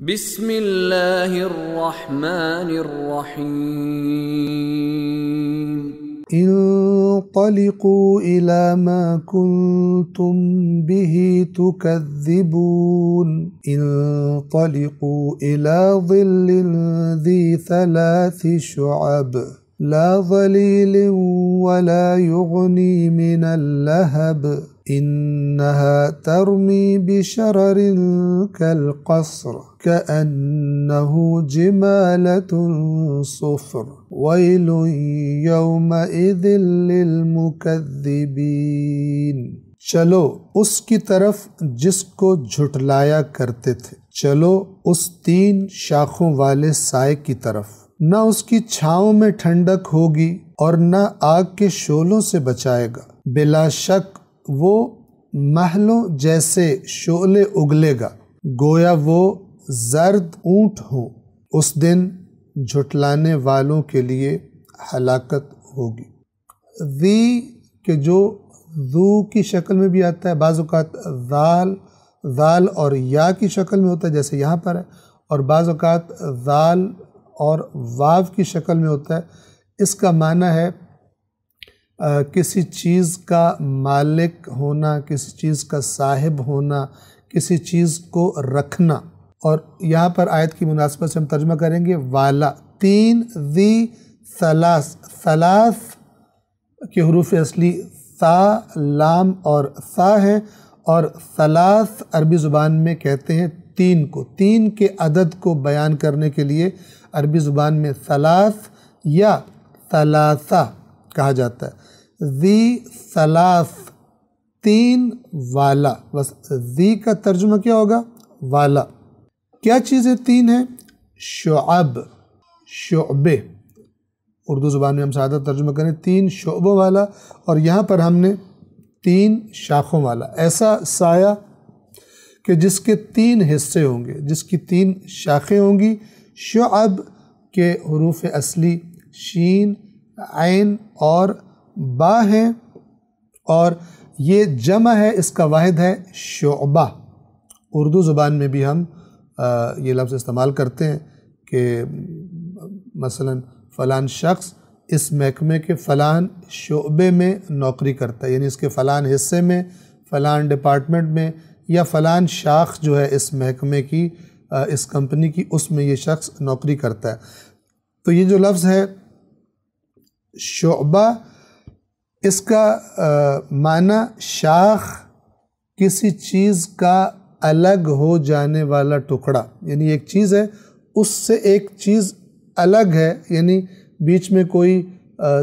بسم الله الرحمن الرحيم انطلقوا إلى ما كنتم به تكذبون انطلقوا إلى ظل ذي ثلاث شعب لا ظليل ولا يغني من اللهب ترمي بشرر كالقصر صفر ويل يومئذ للمكذبين چلو اس کی طرف جس کو جھٹلایا کرتے تھے چلو اس تین شاخوں والے سائے کی طرف نہ اس کی چھاؤں میں ٹھنڈک ہوگی اور نہ آگ کے شولوں سے بچائے گا بلا شک وہ محلوں جیسے شعلے اگلے گا گویا وہ زرد اونٹ ہوں اس دن جھٹلانے والوں کے لیے ہلاکت ہوگی وی کہ جو ذو کی شکل میں بھی آتا ہے بعض اوقات ذال ذال اور یا کی شکل میں ہوتا ہے جیسے یہاں پر ہے اور بعض اوقات ذال اور واو کی شکل میں ہوتا ہے اس کا معنی ہے کسی چیز کا مالک ہونا کسی چیز کا صاحب ہونا کسی چیز کو رکھنا اور یہاں پر آیت کی مناسبت سے ہم ترجمہ کریں گے والا تین ذی ثلاث ثلاث کے حروف اصلی سا لام اور سا ہے اور ثلاث عربی زبان میں کہتے ہیں تین کو تین کے عدد کو بیان کرنے کے لیے عربی زبان میں ثلاث یا ثلاثہ کہا جاتا ہے ذی ثلاث تین والا بس ذی کا ترجمہ کیا ہوگا والا کیا چیزیں تین ہیں شعب شعبے اردو زبان میں ہم سادہ ترجمہ کریں تین شعبوں والا اور یہاں پر ہم نے تین شاخوں والا ایسا سایہ کہ جس کے تین حصے ہوں گے جس کی تین شاخیں ہوں گی شعب کے حروف اصلی شین عین اور با ہیں اور یہ جمع ہے اس کا واحد ہے شعبہ اردو زبان میں بھی ہم یہ لفظ استعمال کرتے ہیں کہ مثلا فلان شخص اس محکمے کے فلان شعبے میں نوکری کرتا ہے یعنی اس کے فلان حصے میں فلان ڈپارٹمنٹ میں یا فلان شاخ جو ہے اس محکمے کی اس کمپنی کی اس میں یہ شخص نوکری کرتا ہے تو یہ جو لفظ ہے شعبہ اس کا معنی شاخ کسی چیز کا الگ ہو جانے والا ٹکڑا یعنی ایک چیز ہے اس سے ایک چیز الگ ہے یعنی بیچ میں کوئی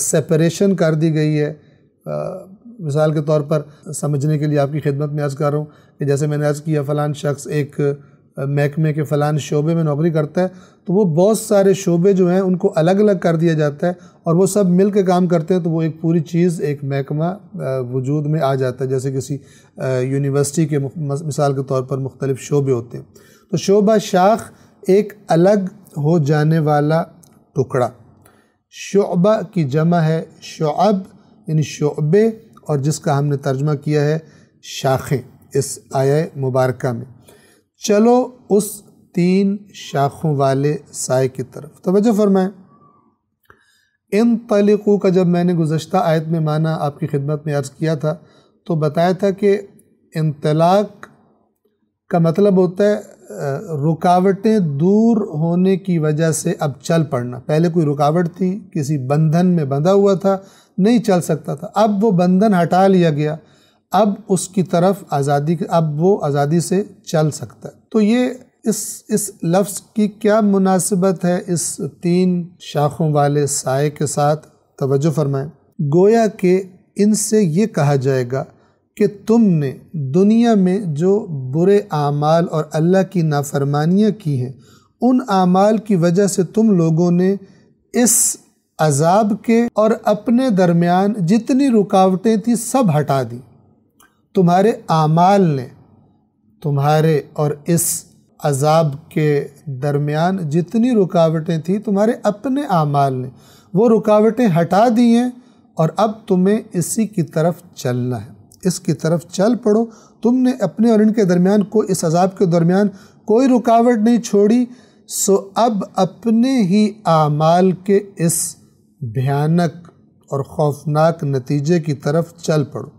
سپریشن کر دی گئی ہے مثال کے طور پر سمجھنے کے لیے آپ کی خدمت میں عرض کر رہا ہوں کہ جیسے میں نے آج کیا فلان شخص ایک محکمے کے فلان شعبے میں نوکری کرتا ہے تو وہ بہت سارے شعبے جو ہیں ان کو الگ الگ کر دیا جاتا ہے اور وہ سب مل کے کام کرتے ہیں تو وہ ایک پوری چیز ایک محکمہ وجود میں آ جاتا ہے جیسے کسی یونیورسٹی کے مثال کے طور پر مختلف شعبے ہوتے ہیں تو شعبہ شاخ ایک الگ ہو جانے والا ٹکڑا شعبہ کی جمع ہے شعب یعنی شعبے اور جس کا ہم نے ترجمہ کیا ہے شاخیں اس آیہ مبارکہ میں چلو اس تین شاخوں والے سائے کی طرف توجہ فرمائیں ان طلقوں کا جب میں نے گزشتہ آیت میں مانا آپ کی خدمت میں عرض کیا تھا تو بتایا تھا کہ انطلاق کا مطلب ہوتا ہے رکاوٹیں دور ہونے کی وجہ سے اب چل پڑنا پہلے کوئی رکاوٹ تھی کسی بندھن میں بندھا ہوا تھا نہیں چل سکتا تھا اب وہ بندھن ہٹا لیا گیا اب اس کی طرف آزادی اب وہ آزادی سے چل سکتا ہے تو یہ اس اس لفظ کی کیا مناسبت ہے اس تین شاخوں والے سائے کے ساتھ توجہ فرمائیں گویا کہ ان سے یہ کہا جائے گا کہ تم نے دنیا میں جو برے اعمال اور اللہ کی نافرمانیاں کی ہیں ان اعمال کی وجہ سے تم لوگوں نے اس عذاب کے اور اپنے درمیان جتنی رکاوٹیں تھیں سب ہٹا دی تمہارے اعمال نے تمہارے اور اس عذاب کے درمیان جتنی رکاوٹیں تھیں تمہارے اپنے اعمال نے وہ رکاوٹیں ہٹا دی ہیں اور اب تمہیں اسی کی طرف چلنا ہے اس کی طرف چل پڑو تم نے اپنے اور ان کے درمیان کو اس عذاب کے درمیان کوئی رکاوٹ نہیں چھوڑی سو اب اپنے ہی اعمال کے اس بھیانک اور خوفناک نتیجے کی طرف چل پڑو